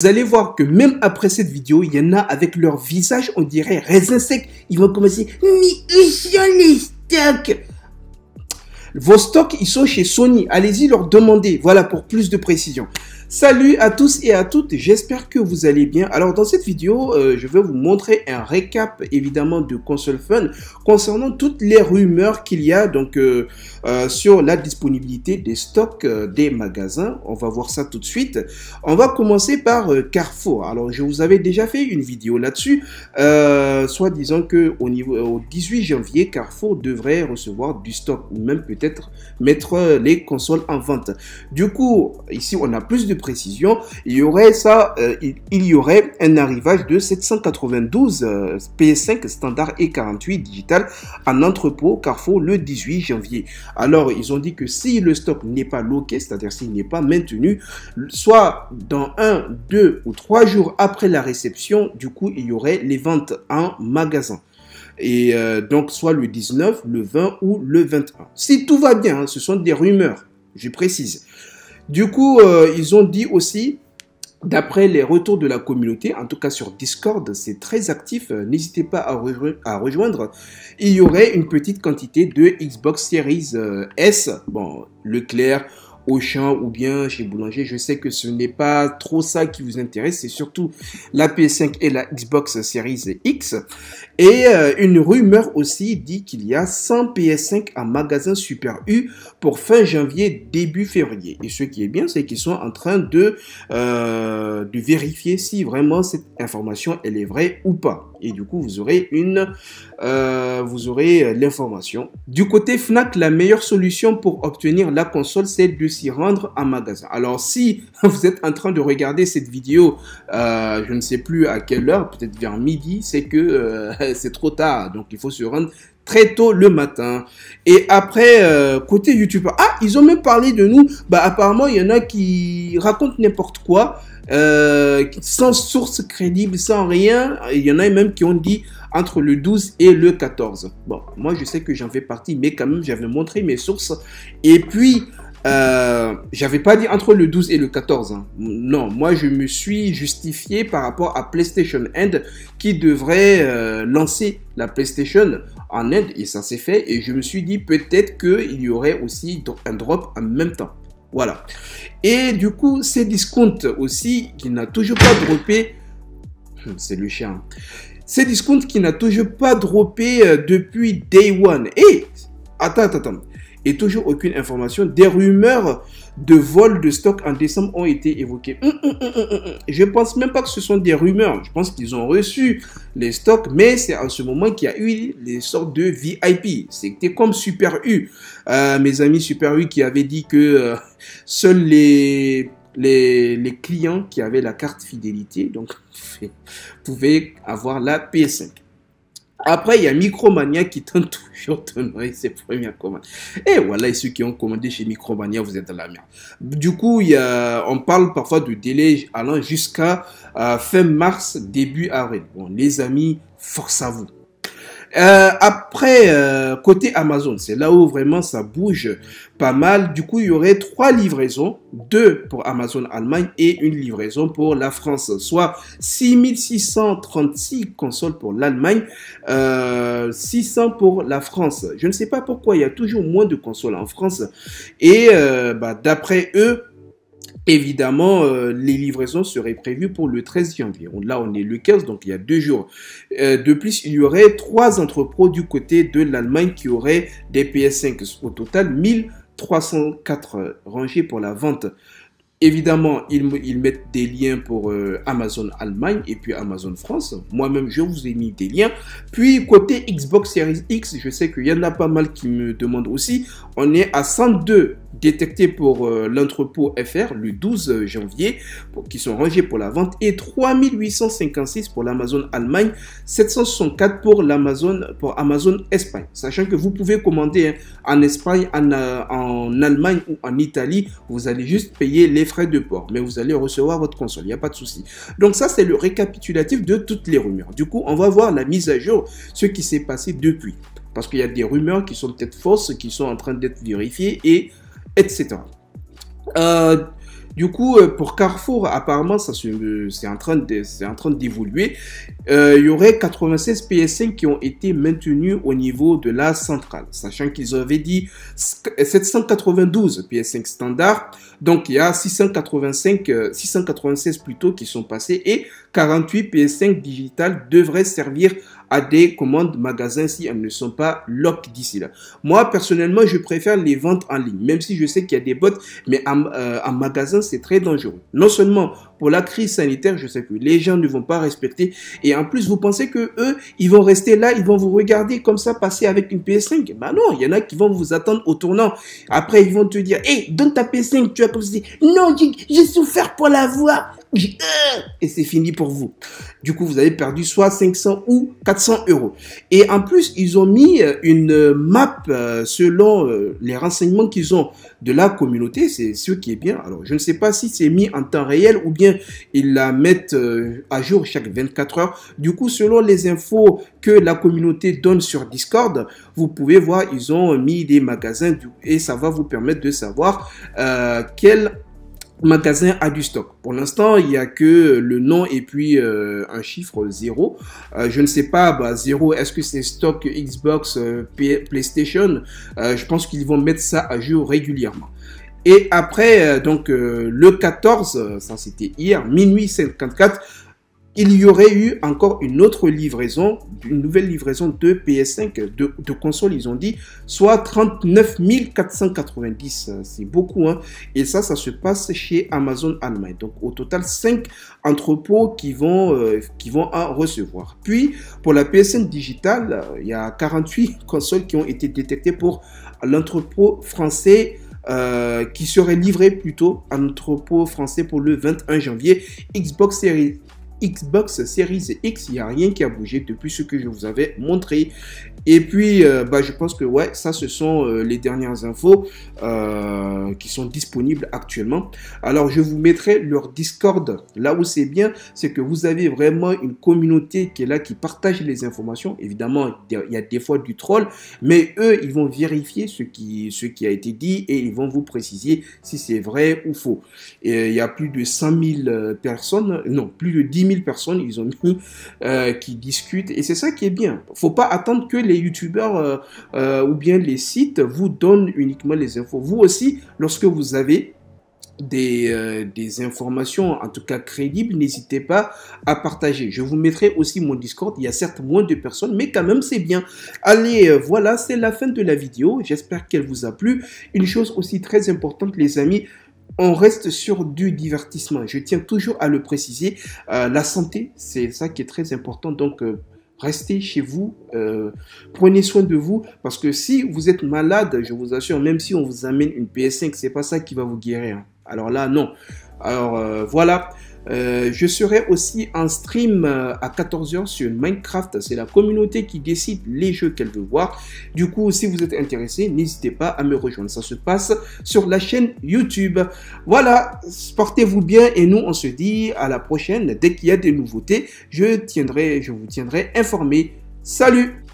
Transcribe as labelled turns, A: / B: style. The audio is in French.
A: Vous allez voir que même après cette vidéo, il y en a avec leur visage, on dirait raisin sec. Ils vont commencer « Mais les stocks ?» Vos stocks, ils sont chez Sony. Allez-y leur demander. Voilà pour plus de précision. Salut à tous et à toutes, j'espère que vous allez bien. Alors dans cette vidéo, euh, je vais vous montrer un récap évidemment de Console Fun concernant toutes les rumeurs qu'il y a donc euh, euh, sur la disponibilité des stocks des magasins. On va voir ça tout de suite. On va commencer par Carrefour. Alors je vous avais déjà fait une vidéo là-dessus, soit disant que au niveau au 18 janvier, Carrefour devrait recevoir du stock ou même peut-être mettre les consoles en vente. Du coup, ici on a plus de précision, il y aurait ça, euh, il, y aurait un arrivage de 792 euh, PS5 standard et 48 digital en entrepôt Carrefour le 18 janvier. Alors, ils ont dit que si le stock n'est pas loqué, c'est-à-dire s'il n'est pas maintenu, soit dans un, deux ou trois jours après la réception, du coup, il y aurait les ventes en magasin. Et euh, donc, soit le 19, le 20 ou le 21. Si tout va bien, hein, ce sont des rumeurs, je précise. Du coup, euh, ils ont dit aussi, D'après les retours de la communauté, en tout cas sur Discord, c'est très actif, euh, n'hésitez pas à, à, rejoindre. Il y aurait une petite quantité de Xbox Series euh, S. Bon, Leclerc, champ ou bien chez Boulanger. Je sais que ce n'est pas trop ça qui vous intéresse, c'est surtout la PS5 et la Xbox Series X. Et euh, une rumeur aussi dit qu'il y a 100 PS5 en magasin Super U pour fin janvier, début février. Et ce qui est bien, c'est qu'ils sont en train de, euh, de vérifier si vraiment cette information elle est vraie ou pas. Et du coup, vous aurez une, euh, vous aurez euh, l'information. Du côté Fnac, la meilleure solution pour obtenir la console, c'est de s'y rendre en magasin. Alors, si vous êtes en train de regarder cette vidéo, euh, je ne sais plus à quelle heure, peut-être vers midi, c'est que c'est trop tard. Donc, il faut se rendre très tôt le matin. Et après, euh, côté YouTube, ah, ils ont même parlé de nous. Bah, apparemment, il y en a qui racontent n'importe quoi, euh, sans source crédible, sans rien. Il y en a même qui ont dit entre le 12 et le 14. Bon, moi, je sais que j'en fais partie, mais quand même, j'avais montré mes sources. Et puis, euh, j'avais pas dit entre le 12 et le 14. Hein. Non, moi je me suis justifié par rapport à PlayStation End qui devrait euh, lancer la PlayStation en End. et ça s'est fait. Et je me suis dit peut-être qu'il y aurait aussi un drop en même temps. Voilà. Et du coup, c'est Discount aussi qui n'a toujours pas droppé. C'est le chien. Hein. C'est Discount qui n'a toujours pas droppé euh, depuis Day One. Et attends, attends, attends toujours aucune information. Des rumeurs de vol de stock en décembre ont été évoquées. Hum, hum, hum, je pense même pas que ce sont des rumeurs. Je pense qu'ils ont reçu les stocks, mais c'est en ce moment qu'il y a eu les sortes de VIP. C'était comme Super U. Euh, mes amis Super U qui avait dit que euh, seuls les les, clients qui avaient la carte fidélité donc pouvaient avoir la PS5. Après, il y a Micromania qui tente toujours de donner ses premières commandes. Et eh, voilà, et ceux qui ont commandé chez Micromania, vous êtes dans la merde. Du coup, on parle parfois du délai allant jusqu'à euh, fin mars, début avril. Bon, les amis, force à vous. Euh, après, euh, côté Amazon, c'est là où vraiment ça bouge pas mal. Du coup, il y aurait trois livraisons, deux pour Amazon Allemagne et une livraison pour la France, soit 6636 consoles pour l'Allemagne, euh, 600 pour la France. Je ne sais pas pourquoi il y a toujours moins de consoles en France. Et euh, bah, d'après eux, Évidemment, euh, les livraisons seraient prévues pour le 13 janvier. Là, on est le 15, donc il y a deux jours. Euh, de plus, il y aurait trois entrepôts du côté de l'Allemagne qui auraient des PS5. Au total, 1304 euh, rangées pour la vente. Évidemment, ils, mettent des liens pour Amazon Allemagne et puis Amazon France. Moi-même, je vous ai mis des liens. Puis, côté Xbox Series X, je sais qu'il y en a pas mal qui me demandent aussi. On est à 102 Détecté pour euh, l'entrepôt FR le 12 janvier, qui sont rangés pour la vente, et 3856 pour l'Amazon Allemagne, 764 pour l'Amazon pour Amazon Espagne. Sachant que vous pouvez commander hein, en Espagne, en, euh, en, Allemagne ou en Italie, vous allez juste payer les frais de port, mais vous allez recevoir votre console, il n'y a pas de souci. Donc ça, c'est le récapitulatif de toutes les rumeurs. Du coup, on va voir la mise à jour, ce qui s'est passé depuis. Parce qu'il y a des rumeurs qui sont peut-être fausses, qui sont en train d'être vérifiées et etc. Euh, du coup, euh, pour Carrefour, apparemment, ça c'est en train de, c'est en train d'évoluer. Euh, il y aurait 96 PS5 qui ont été maintenus au niveau de la centrale, sachant qu'ils avaient dit 792 PS5 standard. Donc il y a 685, 696 plutôt qui sont passés et 48 PS5 digital devraient servir à à des commandes magasins si elles ne sont pas lock d'ici là. Moi, personnellement, je préfère les ventes en ligne, même si je sais qu'il y a des bottes, mais euh, en, magasin, c'est très dangereux. Non seulement pour la crise sanitaire, je sais que les gens ne vont pas respecter, et en plus, vous pensez que eux, ils vont rester là, ils vont vous regarder comme ça passer avec une PS5. ben bah non, il y en a qui vont vous attendre au tournant. Après, ils vont te dire, hé, donne ta PS5, tu as comme ça. non, j'ai souffert pour l'avoir. Euh, et c'est fini pour vous. Du coup, vous avez perdu soit 500 ou 400 euros. Et en plus, ils ont mis euh, une map euh, selon les renseignements qu'ils ont de la communauté. C'est ce qui est bien. Alors, je ne sais pas si c'est mis en temps réel ou bien ils la mettent à jour chaque 24 heures. Du coup, selon les infos que la communauté donne sur Discord, vous pouvez voir, ils ont mis des magasins et ça va vous permettre de savoir euh, quel magasin a du stock. Pour l'instant, il n'y a que le nom et puis euh, un chiffre 0. Euh, je ne sais pas, 0, bah, est-ce que c'est stock Xbox, euh, PlayStation Je pense qu'ils vont mettre ça à jour régulièrement. Et après, donc le 14, ça c'était hier, minuit 54, il y aurait eu encore une autre livraison, une nouvelle livraison de PS5, de, consoles, ils ont dit, soit 39 490. Euh, c'est beaucoup, hein. Et ça, ça se passe chez Amazon Allemagne. Donc, au total, 5 entrepôts qui vont, euh, qui vont en recevoir. Puis, pour la PS5 digitale, euh, il y a 48 consoles qui ont été détectées pour l'entrepôt français. qui serait livré plutôt à l'entrepôt français pour le 21 janvier. Xbox Series Xbox Series X. Il n'y a rien qui a bougé depuis ce que je vous avais montré. Et puis, euh, bah, je pense que ouais, ça, ce sont euh, les dernières infos euh, qui sont disponibles actuellement. Alors, je vous mettrai leur Discord. Là où c'est bien, c'est que vous avez vraiment une communauté qui est là, qui partage les informations. Évidemment, il y a des fois du troll, mais eux, ils vont vérifier ce qui, ce qui a été dit et ils vont vous préciser si c'est vrai ou faux. Et il y a plus de 100 000 personnes, non, plus de 10 000 personnes, ils ont mis, euh, qui discutent. Et c'est ça qui est bien. Faut pas attendre que les youtubeurs euh, euh, ou bien les sites vous donnent uniquement les infos. Vous aussi, lorsque vous avez des, informations, en tout cas crédibles, n'hésitez pas à partager. Je vous mettrai aussi mon Discord. Il y a certes moins de personnes, mais quand même, c'est bien. Allez, voilà, c'est la fin de la vidéo. J'espère qu'elle vous a plu. Une chose aussi très importante, les amis, on reste sur du divertissement. Je tiens toujours à le préciser. Euh, la santé, c'est ça qui est très important. Donc, euh, restez chez vous, euh, prenez soin de vous, parce que si vous êtes malade, je vous assure, même si on vous amène une PS5, c'est pas ça qui va vous guérir. Alors là, non. Alors voilà. Euh, je serai aussi en stream euh, à 14h sur Minecraft. C'est la communauté qui décide les jeux qu'elle veut voir. Du coup, si vous êtes intéressé, n'hésitez pas à me rejoindre. Ça se passe sur la chaîne YouTube. Voilà, portez-vous bien et nous, on se dit à la prochaine. Dès qu'il y a des nouveautés, je, tiendrai, je vous tiendrai informé. Salut